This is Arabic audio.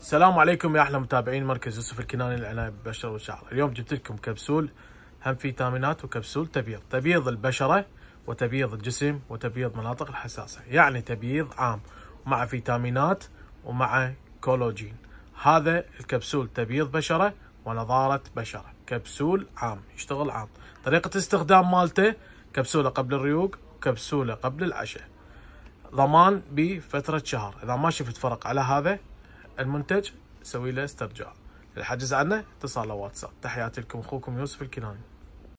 السلام عليكم يا احلى متابعين مركز يوسف الكناني للعنايه بالبشره والشعر، اليوم جبت لكم كبسول هم فيتامينات وكبسول تبيض، تبيض البشره وتبيض الجسم وتبيض مناطق الحساسه، يعني تبيض عام مع فيتامينات ومع كولاجين. هذا الكبسول تبيض بشره ونضاره بشره، كبسول عام يشتغل عام. طريقه الاستخدام مالته كبسوله قبل الريوق وكبسوله قبل العشاء. ضمان بفتره شهر، اذا ما شفت فرق على هذا المنتج سوي له استرجاع للحجز عنه اتصال واتساب تحياتي لكم اخوكم يوسف الكناني